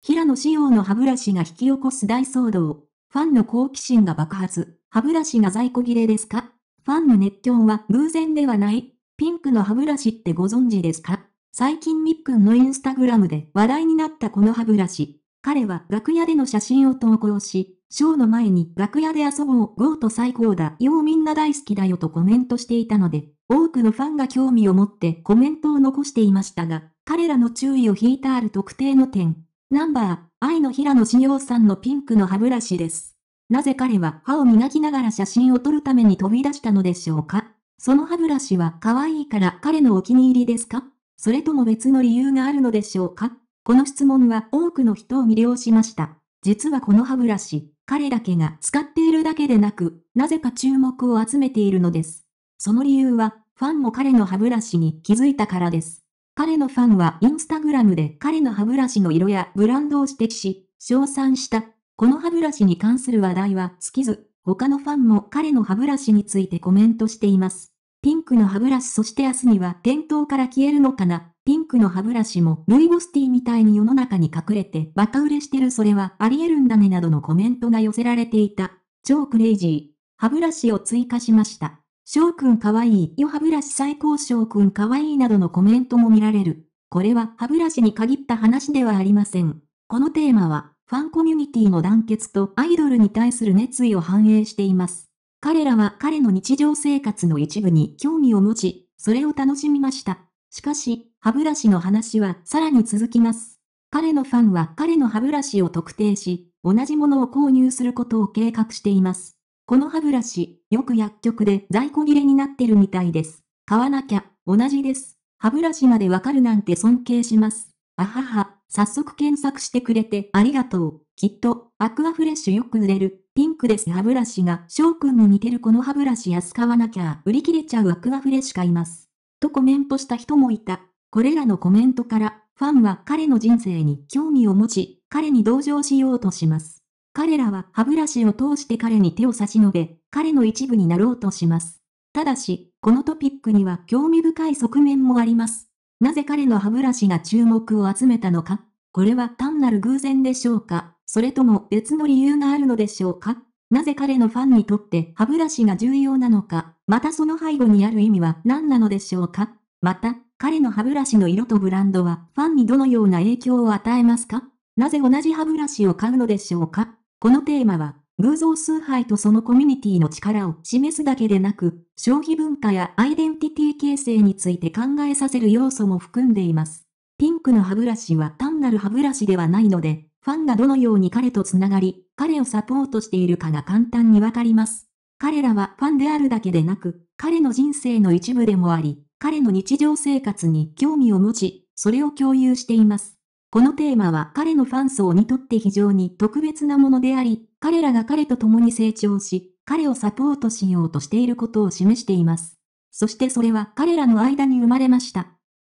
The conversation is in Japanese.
平野紫耀の歯ブラシが引き起こす大騒動。ファンの好奇心が爆発。歯ブラシが在庫切れですかファンの熱狂は偶然ではない。ピンクの歯ブラシってご存知ですか最近みっくんのインスタグラムで話題になったこの歯ブラシ。彼は楽屋での写真を投稿し、ショーの前に楽屋で遊ぼう、ゴーと最高だ、ようみんな大好きだよとコメントしていたので、多くのファンが興味を持ってコメントを残していましたが、彼らの注意を引いたある特定の点、ナンバー、愛の平野紫耀さんのピンクの歯ブラシです。なぜ彼は歯を磨きながら写真を撮るために飛び出したのでしょうかその歯ブラシは可愛いから彼のお気に入りですかそれとも別の理由があるのでしょうかこの質問は多くの人を魅了しました。実はこの歯ブラシ、彼だけが使っているだけでなく、なぜか注目を集めているのです。その理由は、ファンも彼の歯ブラシに気づいたからです。彼のファンはインスタグラムで彼の歯ブラシの色やブランドを指摘し、称賛した。この歯ブラシに関する話題は尽きず、他のファンも彼の歯ブラシについてコメントしています。ピンクの歯ブラシそして明日には店頭から消えるのかなピンクの歯ブラシもルイボスティーみたいに世の中に隠れてバカ売れしてるそれはありえるんだねなどのコメントが寄せられていた。超クレイジー。歯ブラシを追加しました。翔くんかわいいよ歯ブラシ最高翔くんかわいいなどのコメントも見られる。これは歯ブラシに限った話ではありません。このテーマは、ファンコミュニティの団結とアイドルに対する熱意を反映しています。彼らは彼の日常生活の一部に興味を持ち、それを楽しみました。しかし、歯ブラシの話はさらに続きます。彼のファンは彼の歯ブラシを特定し、同じものを購入することを計画しています。この歯ブラシ、よく薬局で在庫切れになってるみたいです。買わなきゃ、同じです。歯ブラシまでわかるなんて尊敬します。あはは、早速検索してくれてありがとう。きっと、アクアフレッシュよく売れる。ピンクです歯ブラシが翔くんに似てるこの歯ブラシ安買わなきゃ売り切れちゃうアクアフレッシュ買います。とコメントした人もいた。これらのコメントから、ファンは彼の人生に興味を持ち、彼に同情しようとします。彼らは歯ブラシを通して彼に手を差し伸べ、彼の一部になろうとします。ただし、このトピックには興味深い側面もあります。なぜ彼の歯ブラシが注目を集めたのかこれは単なる偶然でしょうかそれとも別の理由があるのでしょうかなぜ彼のファンにとって歯ブラシが重要なのかまたその背後にある意味は何なのでしょうかまた、彼の歯ブラシの色とブランドはファンにどのような影響を与えますかなぜ同じ歯ブラシを買うのでしょうかこのテーマは、偶像崇拝とそのコミュニティの力を示すだけでなく、消費文化やアイデンティティ形成について考えさせる要素も含んでいます。ピンクの歯ブラシは単なる歯ブラシではないので、ファンがどのように彼とつながり、彼をサポートしているかが簡単にわかります。彼らはファンであるだけでなく、彼の人生の一部でもあり、彼の日常生活に興味を持ち、それを共有しています。このテーマは彼のファン層にとって非常に特別なものであり、彼らが彼と共に成長し、彼をサポートしようとしていることを示しています。そしてそれは彼らの間に生まれました。